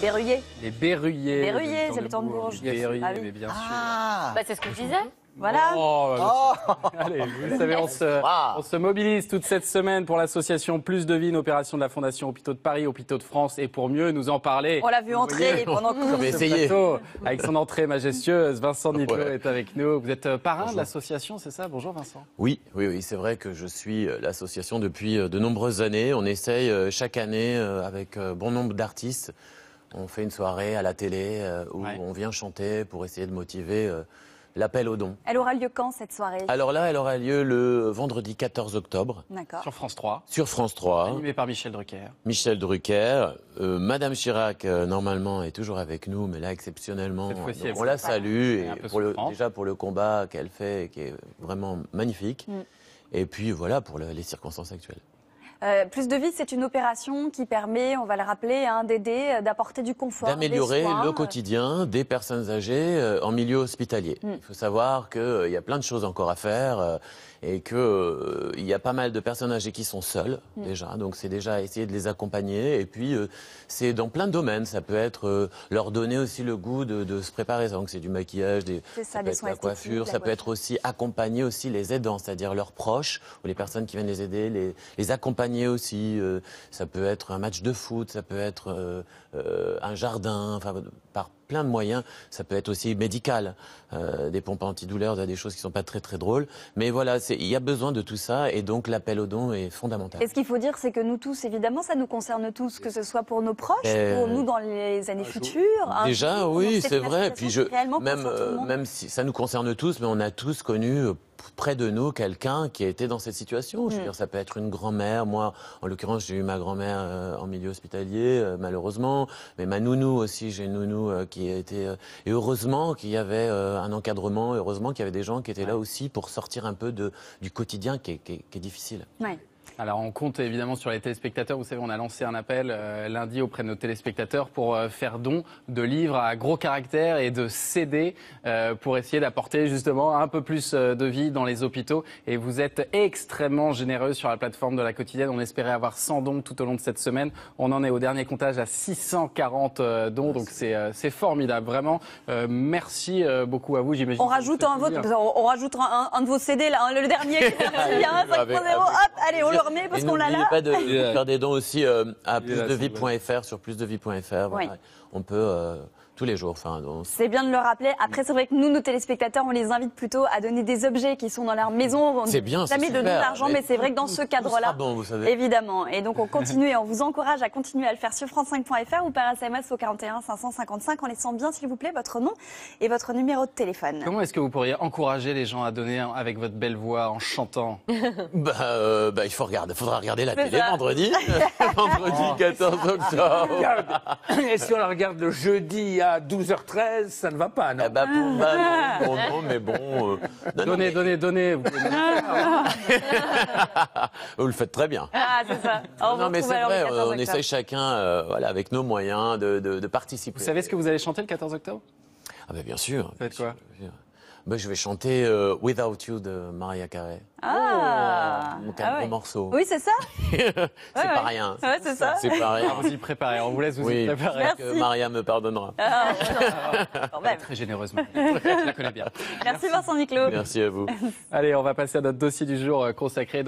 Les berruyers. Les berruyers, c'est le de Bourges. Les berruyers, ah bien ah. sûr. Bah, c'est ce que je oh. disais. Voilà. Oh, bah, oh. Bah, vous savez, on se, mobilise toute cette semaine pour l'association Plus de Vie, une opération de la Fondation Hôpitaux de Paris, Hôpitaux de France, et pour mieux nous en parler. On l'a vu entrer pendant que vous Avec son entrée majestueuse, Vincent Nito est avec nous. Vous êtes euh, parrain de l'association, c'est ça Bonjour Vincent. Oui, oui, oui, c'est vrai que je suis euh, l'association depuis euh, de nombreuses années. On essaye chaque année, avec bon nombre d'artistes, on fait une soirée à la télé euh, où on vient chanter pour essayer de motiver euh, l'appel aux dons. Elle aura lieu quand cette soirée Alors là, elle aura lieu le vendredi 14 octobre. Sur France 3. Sur France 3. Animée par Michel Drucker. Michel Drucker. Euh, Madame Chirac, normalement, est toujours avec nous, mais là, exceptionnellement, on la salue. Et déjà pour le combat qu'elle fait, qui est vraiment magnifique. Mm. Et puis voilà, pour les circonstances actuelles. Euh, plus de vie, c'est une opération qui permet, on va le rappeler, hein, d'aider, euh, d'apporter du confort. D'améliorer le euh. quotidien des personnes âgées en milieu hospitalier. Mm. Il faut savoir qu'il y a plein de choses encore à faire et qu'il il y a pas mal de personnes âgées qui sont seules mm. déjà, donc c'est déjà essayer de les accompagner. Et puis c'est dans plein de domaines, ça peut être leur donner aussi le goût de, se préparer, donc c'est du maquillage, des, ça, ça, la coiffure, ça peut être aussi accompagner aussi les aidants, c'est-à-dire leurs proches ou les personnes qui viennent les aider, les accompagner aussi. Euh, ça peut être un match de foot, ça peut être euh, euh, un jardin, enfin, par, plein de moyens. Ça peut être aussi médical, euh, des pompes antidouleurs, des choses qui sont pas très très drôles. Mais voilà, il y a besoin de tout ça et donc l'appel aux dons est fondamental. Et ce qu'il faut dire, c'est que nous tous, évidemment, ça nous concerne tous, que ce soit pour nos proches, euh, pour nous dans les années ah, futures. Hein, déjà, oui, c'est vrai. Puis je, même, euh, même si ça nous concerne tous, mais on a tous connu près de nous quelqu'un qui était dans cette situation. Je veux mm. dire, ça peut être une grand-mère. Moi, en l'occurrence, j'ai eu ma grand-mère en milieu hospitalier, malheureusement. Mais ma nounou aussi, j'ai une nounou qui euh, et heureusement qu'il y avait euh, un encadrement, heureusement qu'il y avait des gens qui étaient là aussi pour sortir un peu du quotidien qui est, difficile. Alors on compte évidemment sur les téléspectateurs. Vous savez, on a lancé un appel euh, lundi auprès de nos téléspectateurs pour euh, faire don de livres à gros caractère et de CD euh, pour essayer d'apporter justement un peu plus de vie dans les hôpitaux. Et vous êtes extrêmement généreux sur la plateforme de la quotidienne. On espérait avoir 100 dons tout au long de cette semaine. On en est au dernier comptage à 640 dons. Donc c'est formidable, vraiment. merci beaucoup à vous. On, rajoute un vote, on, rajoute un, de vos CD là, hein, le dernier. Hein, allez, on le fermée parce qu'on l'a là. pas de faire des dons aussi euh, à plusdevie.fr sur plusdevie.fr. On peut euh, tous les jours, enfin. C'est bien de le rappeler. Après, c'est vrai que nous, nos téléspectateurs, on les invite plutôt à donner des objets qui sont dans leur maison. C'est bien. Jamais de l'argent mais, c'est vrai que dans ce cadre-là, bon, vous savez. évidemment. Et donc, on continue et on vous encourage à continuer à le faire sur france5.fr ou par SMS au 41 555 en laissant bien, s'il vous plaît, votre nom et votre numéro de téléphone. Comment est-ce que vous pourriez encourager les gens à donner avec votre belle voix en chantant bah, euh, bah, il faut regarder, faudra regarder la télé vendredi, vendredi 14 octobre. et si on la regarde le jeudi 12h13, ça ne va pas, non non, eh ben, ah. mais bon. Euh, donnez, donnez, donnez. vous le faites très bien. Ah, c'est ça. On non, mais on essaye chacun, euh, voilà, avec nos moyens, de, participer. Vous savez ce que vous allez chanter le 14 octobre Ah, ben bien sûr. Faites quoi ben, je vais chanter euh, Without You de Maria Carey. Ah, oh, ah un morceau. Oui, c'est ça C'est pas rien. Ouais, c'est ça. C'est pas rien. On ah, vous prépare. on vous laisse vous oui, y préparer. Merci. Que Maria me pardonnera. Ah, non, très généreusement. Je la connais bien. Merci, Merci. Vincent Niclot. Merci à vous. Allez, on va passer à notre dossier du jour euh, consacré.